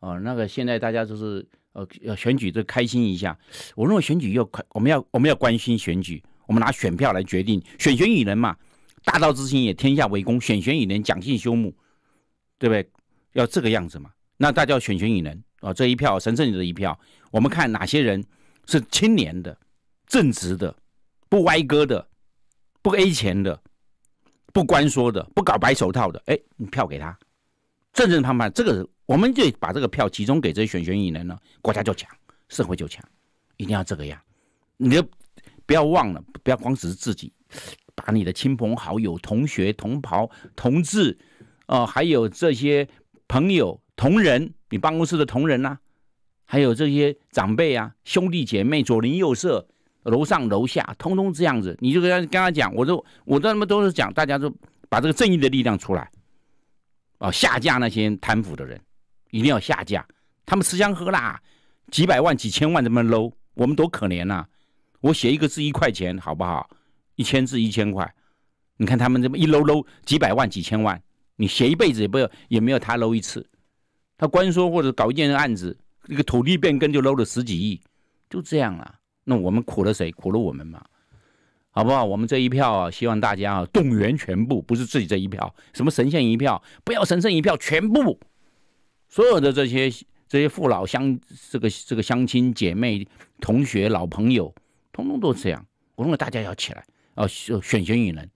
哦，那个现在大家就是呃，要选举就开心一下。我认为选举要快，我们要我们要关心选举，我们拿选票来决定选选与人嘛。大道之行也，天下为公。选选与人，讲信修睦，对不对？要这个样子嘛。那大家要选选与人啊，这一票神圣的一票，我们看哪些人是青年的、正直的、不歪哥的、不 A 钱的。不关说的，不搞白手套的，哎，你票给他，正正派派，这个我们就把这个票集中给这些选贤与能呢，国家就强，社会就强，一定要这个样。你就不要忘了，不要光只是自己，把你的亲朋好友、同学、同袍、同志，哦，还有这些朋友、同仁，你办公室的同仁呐，还有这些长辈啊、兄弟姐妹、左邻右舍。楼上楼下，通通这样子，你就跟他跟他讲，我说我他们都是讲，大家都把这个正义的力量出来，啊，下架那些贪腐的人，一定要下架，他们吃香喝辣，几百万、几千万这么搂，我们多可怜呐！我写一个字一块钱，好不好？一千字一千块，你看他们这么一搂搂几百万、几千万，你写一辈子也不要也没有他搂一次，他官说或者搞一件案子，一个土地变更就搂了十几亿，就这样了。那我们苦了谁？苦了我们嘛，好不好？我们这一票啊，希望大家啊动员全部，不是自己这一票，什么神仙一票，不要神圣一票，全部，所有的这些这些父老乡，这个这个乡亲姐妹、同学、老朋友，通通都这样。我认为大家要起来，要选选与人，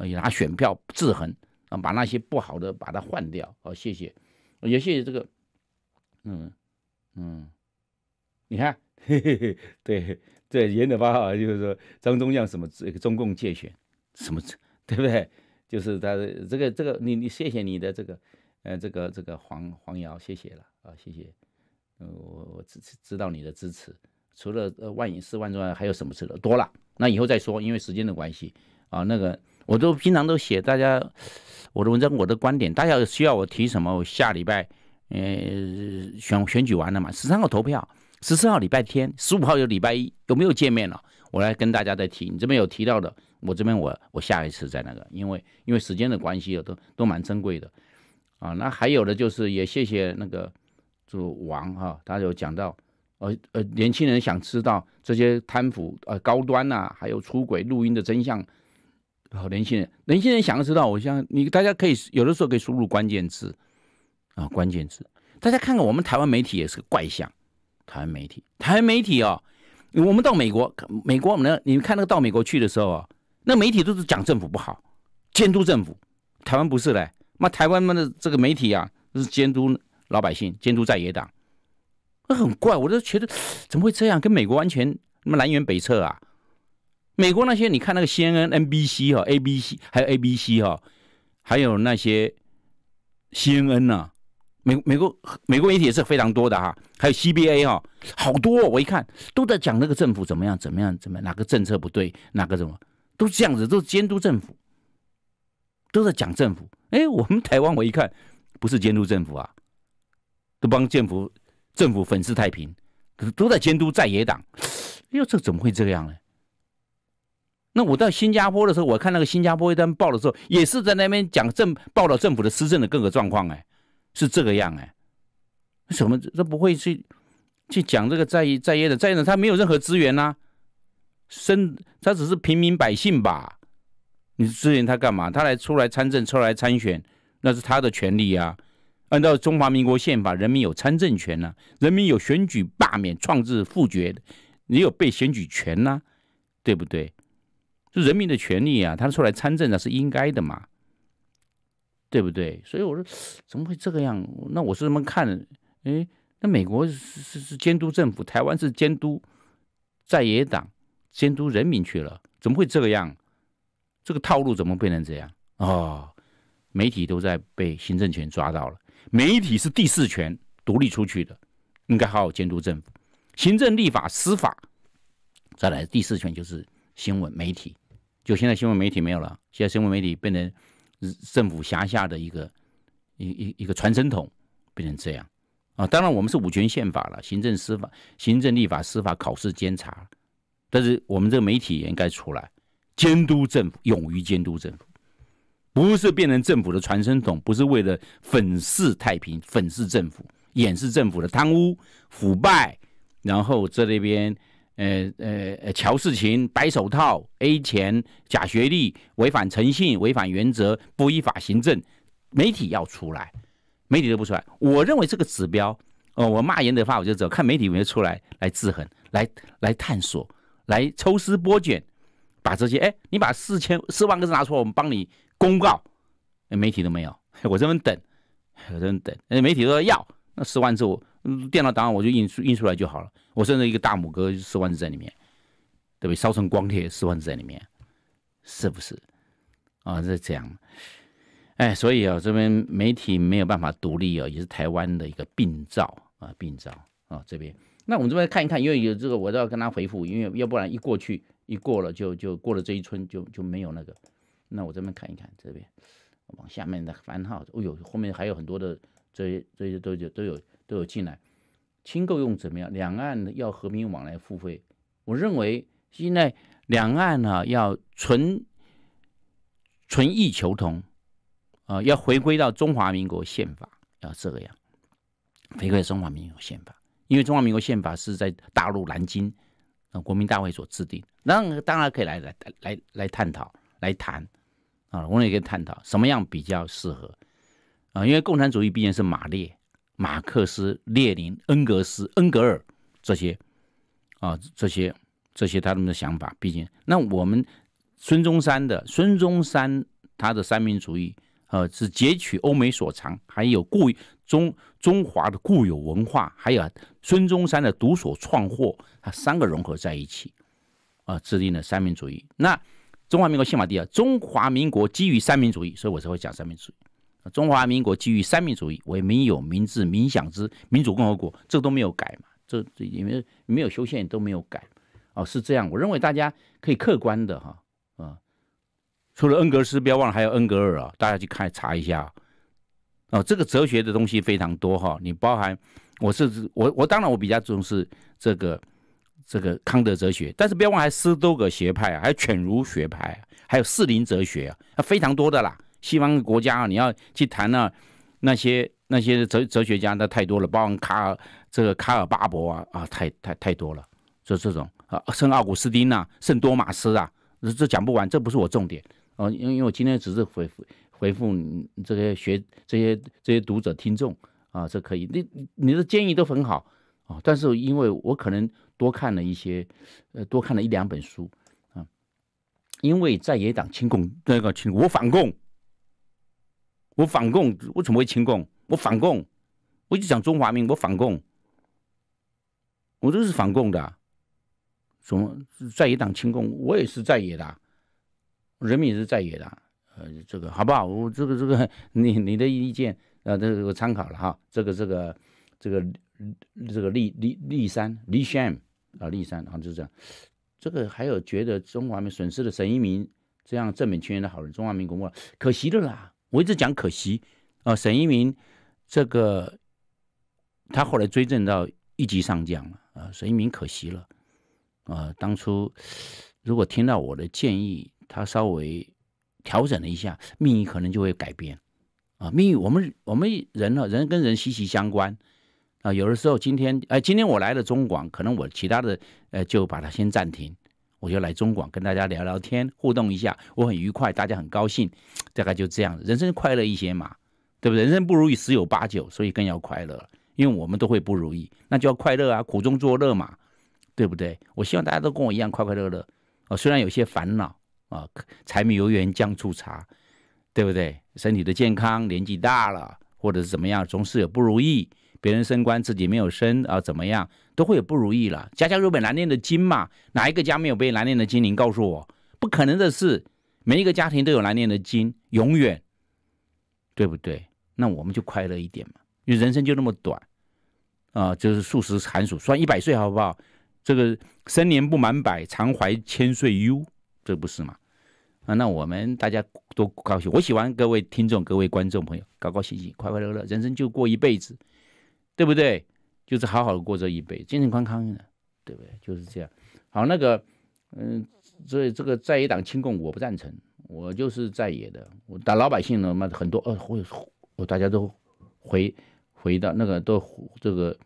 也拿选票制衡啊，把那些不好的把它换掉。好，谢谢，也谢谢这个，嗯嗯，你看。对对，严德发啊，就是说张中将什么这个中共界选什么，对不对？就是他这个这个你你谢谢你的这个，呃，这个这个黄黄瑶，谢谢了啊，谢谢，嗯，我我知知道你的支持，除了呃万影四万之外，还有什么吃的多了，那以后再说，因为时间的关系啊，那个我都经常都写大家我的文章，我的观点，大家需要我提什么，我下礼拜呃选选举完了嘛，十三号投票。十四号礼拜天，十五号就礼拜一，有没有见面了？我来跟大家再提，你这边有提到的，我这边我我下一次再那个，因为因为时间的关系都都蛮珍贵的，啊，那还有的就是也谢谢那个就王哈，他有讲到，呃呃，年轻人想知道这些贪腐呃高端呐，还有出轨录音的真相，好，年轻人，年轻人想要知道，我想你大家可以有的时候可以输入关键字啊，关键字，大家看看我们台湾媒体也是个怪象。台湾媒体，台湾媒体哦，我们到美国，美国我们，你们看那个到美国去的时候哦，那媒体都是讲政府不好，监督政府。台湾不是嘞，妈台湾们的这个媒体啊，是监督老百姓，监督在野党，那很怪，我都觉得怎么会这样，跟美国完全那么南辕北辙啊。美国那些你看那个 C N N B C 哈，A B C 还有 A B C 哈，还有那些 C N N 呐。美美国美国媒体也是非常多的哈，还有 C B A 哈，好多我一看都在讲那个政府怎么样怎么样怎么样，哪个政策不对哪个怎么都是这样子都是监督政府，都在讲政府。哎，我们台湾我一看不是监督政府啊，都帮政府政府粉饰太平，都是都在监督在野党。哎呦，这怎么会这样呢？那我到新加坡的时候，我看那个新加坡一单报的时候，也是在那边讲政报道政府的施政的各个状况哎。是这个样哎，什么这不会去去讲这个在在业的在业呢？他没有任何资源呐，生他只是平民百姓吧？你支援他干嘛？他来出来参政，出来参选，那是他的权利啊！按照中华民国宪法，人民有参政权呢，人民有选举、罢免、创制、复决，你有被选举权呐，对不对？是人民的权利啊！他出来参政那是应该的嘛？对不对？所以我说怎么会这个样？那我是这么看的，哎，那美国是是是监督政府，台湾是监督在野党，监督人民去了，怎么会这个样？这个套路怎么变成这样啊？媒体都在被行政权抓到了，媒体是第四权，独立出去的，应该好好监督政府，行政、立法、司法，再来第四权就是新闻媒体，就现在新闻媒体没有了，现在新闻媒体变成。政府辖下的一个一一一个传声筒变成这样啊！当然，我们是五权宪法了，行政、司法、行政立法、司法考试、监察。但是我们这个媒体也应该出来监督政府，勇于监督政府，不是变成政府的传声筒，不是为了粉饰太平、粉饰政府、掩饰政府的贪污腐败，然后在那边。呃呃呃，乔世琴白手套、A 钱、假学历、违反诚信、违反原则、不依法行政，媒体要出来，媒体都不出来。我认为这个指标，哦，我骂人的话我就走，看媒体有没有出来来制衡、来来探索、来抽丝剥茧，把这些。哎，你把四千四万个字拿出来，我们帮你公告，媒体都没有，我这边等，我这边等，媒体说要那四万字我。嗯，电脑档案我就印出印出来就好了。我甚至一个大拇哥四万字在里面，对不对？烧成光碟四万字在里面，是不是？啊，是这样。哎，所以啊，这边媒体没有办法独立啊，也是台湾的一个病灶啊，病灶啊。这边，那我们这边看一看，因为有这个，我都要跟他回复，因为要不然一过去一过了就就过了这一村就就没有那个。那我这边看一看，这边往下面的番号，哎呦，后面还有很多的这些这些都有都有。有进来，亲购用怎么样？两岸要和平往来付费，我认为现在两岸呢要纯纯意求同，啊，要回归到中华民国宪法，要这个样，回归中华民国宪法，因为中华民国宪法是在大陆南京啊国民大会所制定，那当然可以来来来来探讨来谈啊，我们也可以探讨什么样比较适合啊，因为共产主义毕竟是马列。马克思、列宁、恩格斯、恩格尔这些，啊，这些这些，他们的想法，毕竟，那我们孙中山的孙中山他的三民主义，呃，是截取欧美所长，还有固中中华的固有文化，还有孙中山的独所创获，他三个融合在一起，啊，制定了三民主义。那中华民国宪法第二，中华民国基于三民主义，所以我才会讲三民主义。中华民国基于三民主义为民有、民治、民享之民主共和国，这都没有改嘛？这因为没有修宪都没有改。哦，是这样，我认为大家可以客观的哈，嗯，除了恩格斯，不要忘了还有恩格尔啊，大家去看查一下。哦，这个哲学的东西非常多哈，你包含我是我我当然我比较重视这个这个康德哲学，但是不要忘了还有斯多葛学派啊，还有犬儒学派，还有士林哲学啊，非常多的啦。西方国家，啊，你要去谈呢，那些那些哲哲学家，那太多了，包括卡尔这个卡尔巴伯啊啊，太太太多了。就这种啊，圣奥古斯丁啊，圣多马斯啊，这讲不完。这不是我重点哦，因为因为我今天只是回复回复这些学这些这些读者听众啊，这可以。你你的建议都很好啊，但是因为我可能多看了一些，呃，多看了一两本书啊，因为在野党亲共那个亲，我反共。我反共，我怎么会亲共？我反共，我就讲中华民，国反共，我都是反共的。什么在野党亲共？我也是在野的，人民也是在野的。呃，这个好不好？我这个这个，你你的意见啊，这个参考了哈。这个这个这个这个立立立山立山啊，立山啊，就是这样。这个还有觉得中华民损失了沈一鸣这样正本清源的好人，中华民国了，可惜的啦。我一直讲可惜，啊，沈一鸣，这个他后来追赠到一级上将了，啊，沈一鸣可惜了，啊，当初如果听到我的建议，他稍微调整了一下，命运可能就会改变，啊，命运，我们我们人呢，人跟人息息相关，啊，有的时候今天，哎，今天我来了中广，可能我其他的，呃，就把它先暂停。我就来中广跟大家聊聊天，互动一下，我很愉快，大家很高兴，大概就这样人生快乐一些嘛，对不对？人生不如意十有八九，所以更要快乐，因为我们都会不如意，那就要快乐啊，苦中作乐嘛，对不对？我希望大家都跟我一样快快乐乐啊，虽然有些烦恼啊，柴米油盐酱醋茶，对不对？身体的健康，年纪大了，或者是怎么样，总是有不如意，别人升官自己没有升啊，怎么样？都会有不如意了，家家有本难念的经嘛，哪一个家没有被难念的经？您告诉我，不可能的事，每一个家庭都有难念的经，永远，对不对？那我们就快乐一点嘛，因为人生就那么短，啊，就是数十寒暑，算一百岁好不好？这个生年不满百，常怀千岁忧，这不是嘛？啊，那我们大家都高兴，我喜欢各位听众、各位观众朋友，高高兴兴、快快乐乐，人生就过一辈子，对不对？就是好好的过这一辈健健康康的，对不对？就是这样。好，那个，嗯，所以这个在野党清共我不赞成，我就是在野的。我但老百姓呢嘛，很多呃，我大家都回回到那个都这个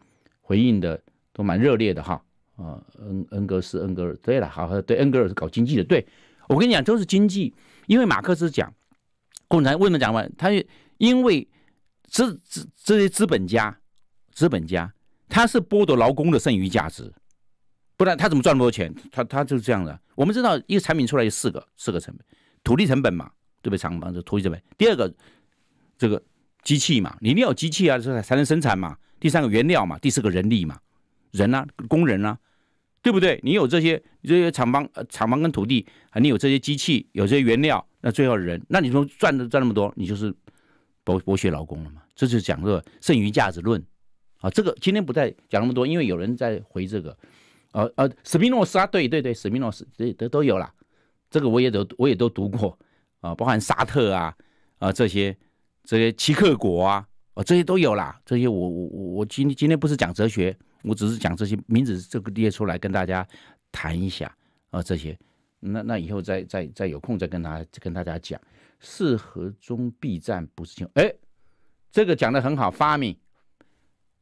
回应的都蛮热烈的哈。啊，恩恩格斯、恩格尔，对了，好，对恩格尔是搞经济的。对，我跟你讲，都是经济，因为马克思讲，共产党为什么讲完，他也，因为资资这些资本家，资本家。他是剥夺劳工的剩余价值，不然他怎么赚那么多钱？他他就是这样的。我们知道一个产品出来有四个四个成本：土地成本嘛，对不对？厂房的土地成本。第二个，这个机器嘛，你没有机器啊，这才能生产嘛。第三个原料嘛，第四个人力嘛，人啊，工人啊，对不对？你有这些这些厂房呃厂房跟土地啊，你有这些机器，有这些原料，那最后人，那你说赚的赚那么多，你就是剥剥削劳工了嘛？这就讲个剩余价值论。啊，这个今天不再讲那么多，因为有人在回这个，呃呃，史密诺斯啊，对对对，史密诺斯这都都有了，这个我也都我也都读过啊，包含沙特啊啊这些这些奇克国啊，啊这些都有啦，这些我我我我今今天不是讲哲学，我只是讲这些名字，这个列出来跟大家谈一下啊，这些那那以后再再再有空再跟大跟大家讲四合中必站不是情，哎，这个讲的很好，发明。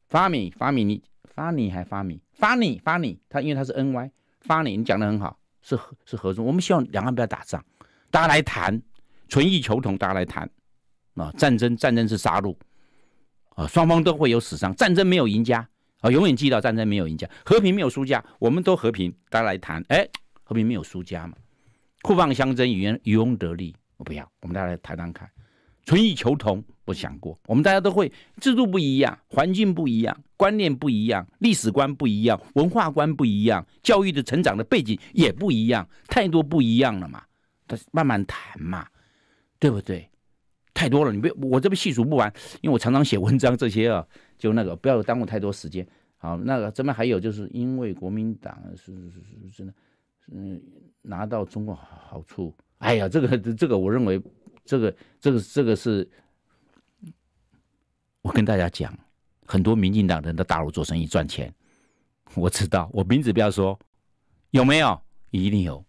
发米发米你发你还发米发你发你他因为他是 N Y 发你你讲的很好是是合作我们希望两岸不要打仗大家来谈存异求同大家来谈啊战争战争是杀戮啊双方都会有死伤战争没有赢家啊永远记到战争没有赢家和平没有输家我们都和平大家来谈哎和平没有输家嘛互帮相争渔渔翁得利我不要我们大家来谈谈看。存异求同，我想过。我们大家都会，制度不一样，环境不一样，观念不一样，历史观不一样，文化观不一样，教育的成长的背景也不一样，太多不一样了嘛。他慢慢谈嘛，对不对？太多了，你别我这边细数不完，因为我常常写文章这些啊，就那个不要耽误太多时间。好，那个这边还有，就是因为国民党是是是，真的，嗯，拿到中国好处。哎呀，这个这个，我认为。这个这个这个是，我跟大家讲，很多民进党人在大陆做生意赚钱，我知道，我名字不要说，有没有一定有，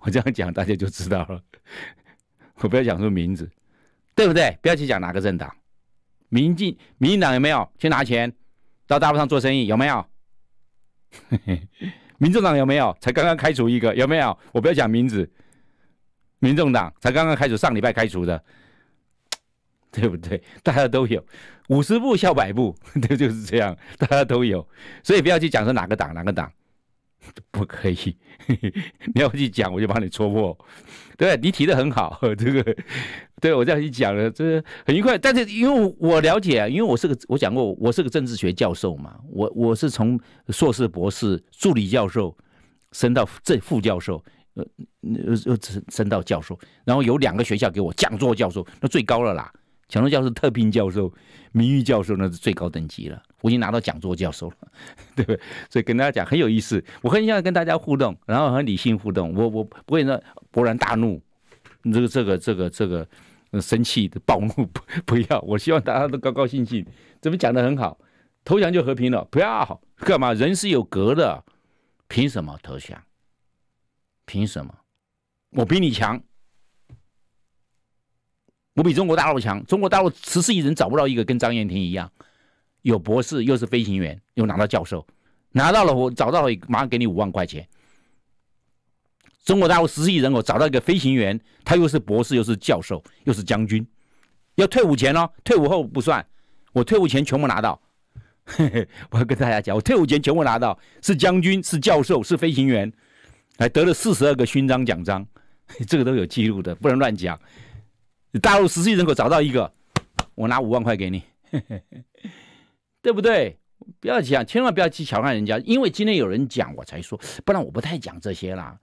我这样讲大家就知道了，我不要讲出名字，对不对？不要去讲哪个政党，民进民进党有没有去拿钱到大陆上做生意？有没有？民进党有没有？才刚刚开除一个，有没有？我不要讲名字。民众党才刚刚开始，上礼拜开除的，对不对？大家都有五十步笑百步，对，就是这样，大家都有，所以不要去讲说哪个党哪个党 不可以，你要去讲，我就帮你戳破。对你提的很好，这个对我这样去讲了，这个很愉快。但是因为我了解，啊，因为我是个我讲过，我是个政治学教授嘛，我我是从硕士、博士、助理教授升到正副教授。呃，呃，升升到教授，然后有两个学校给我讲座教授，那最高了啦。讲座教授、特聘教授、名誉教授那是最高等级了。我已经拿到讲座教授了，对不对？所以跟大家讲很有意思。我很想跟大家互动，然后很理性互动。我我不会说勃然大怒，这个这个这个这个生气的暴怒 不不要。我希望大家都高高兴兴，怎么讲的很好，投降就和平了，不要干嘛？人是有格的，凭什么投降？凭什么？我比你强，我比中国大陆强。中国大陆十四亿人找不到一个跟张燕婷一样，有博士又是飞行员又拿到教授，拿到了我找到了，马上给你五万块钱。中国大陆十四亿人口找到一个飞行员，他又是博士又是教授又是将军，要退伍前哦，退伍后不算，我退伍前全部拿到。嘿嘿，我要跟大家讲，我退伍前全部拿到，是将军是教授是飞行员。还得了四十二个勋章奖章，这个都有记录的，不能乱讲。大陆实际人口找到一个，我拿五万块给你，对不对？不要讲，千万不要去小看人家，因为今天有人讲，我才说，不然我不太讲这些啦。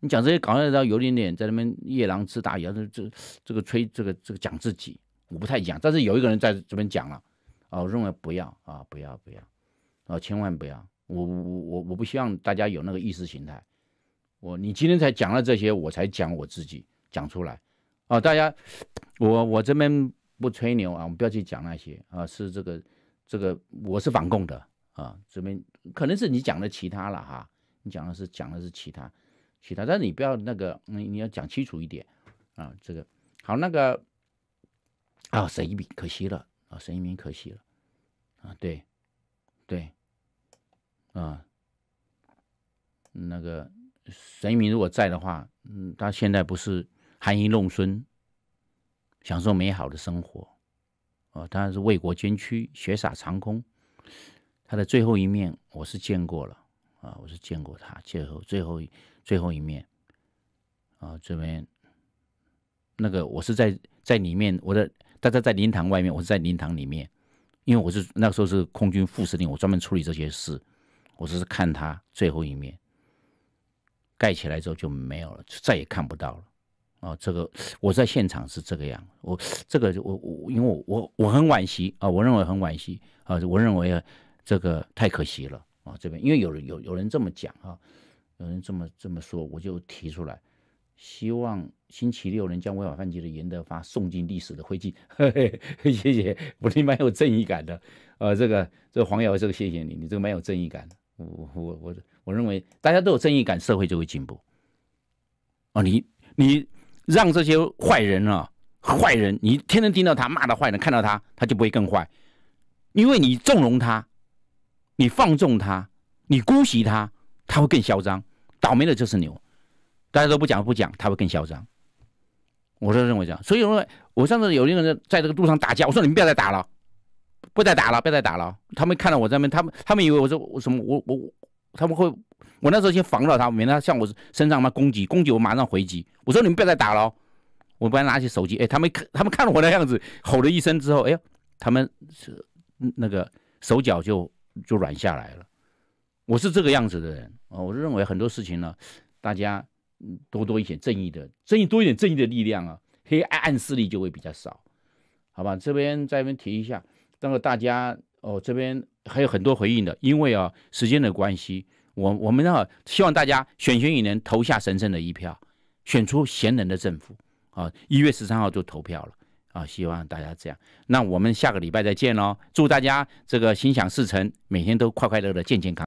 你讲这些，搞得到有点点在那边夜郎自大，也要这这个吹这个这个讲自己，我不太讲。但是有一个人在这边讲了，啊，我认为不要啊，不要不要，啊，千万不要，我我我我不希望大家有那个意识形态。我你今天才讲了这些，我才讲我自己讲出来，啊，大家，我我这边不吹牛啊，我们不要去讲那些啊，是这个这个我是反共的啊，这边可能是你讲的其他了哈，你讲的是讲的是其他其他，但是你不要那个你你要讲清楚一点啊，这个好那个啊，沈一鸣可惜了啊，沈一鸣可惜了啊，对对啊，那个。神明如果在的话，嗯，他现在不是含饴弄孙，享受美好的生活，哦，当然是为国捐躯，血洒长空。他的最后一面我是见过了，啊，我是见过他最后最后最后一面，啊，这边那个我是在在里面，我的大家在灵堂外面，我是在灵堂里面，因为我是那时候是空军副司令，我专门处理这些事，我只是看他最后一面。盖起来之后就没有了，就再也看不到了，哦，这个我在现场是这个样，我这个我我因为我我我很惋惜啊，我认为很惋惜啊，我认为这个太可惜了啊，这边因为有人有有人这么讲哈，有人这么这么说，我就提出来，希望星期六能将违法犯纪的严德发送进历史的灰烬。谢谢，我你蛮有正义感的，呃，这个这个黄瑶这个谢谢你，你这个蛮有正义感的，我我我。我认为大家都有正义感，社会就会进步。哦，你你让这些坏人啊，坏人，你天天听到他骂的坏人，看到他，他就不会更坏，因为你纵容他，你放纵他，你姑息他，他会更嚣张。倒霉的就是你，大家都不讲不讲，他会更嚣张。我是认为这样，所以说，我上次有一个人在这个路上打架，我说你们不要再打了，不再打了，不要再打了。他们看到我在那，他们他们以为我说我什么我我。他们会，我那时候先防到他，免得他向我身上嘛攻击攻击，我马上回击。我说你们不要再打了，我不然拿起手机，哎，他们看 他们看了我那样子，吼了一声之后，哎呦，他们是那个手脚就就软下来了。我是这个样子的人啊，我认为很多事情呢，大家多多一点正义的正义，多一点正义的力量啊，黑暗势力就会比较少。好吧，这边再这边提一下，那么大家哦这边。还有很多回应的，因为啊时间的关系，我我们呢希望大家选选也能，投下神圣的一票，选出贤能的政府啊！一月十三号就投票了啊！希望大家这样，那我们下个礼拜再见喽！祝大家这个心想事成，每天都快快乐乐、健健康。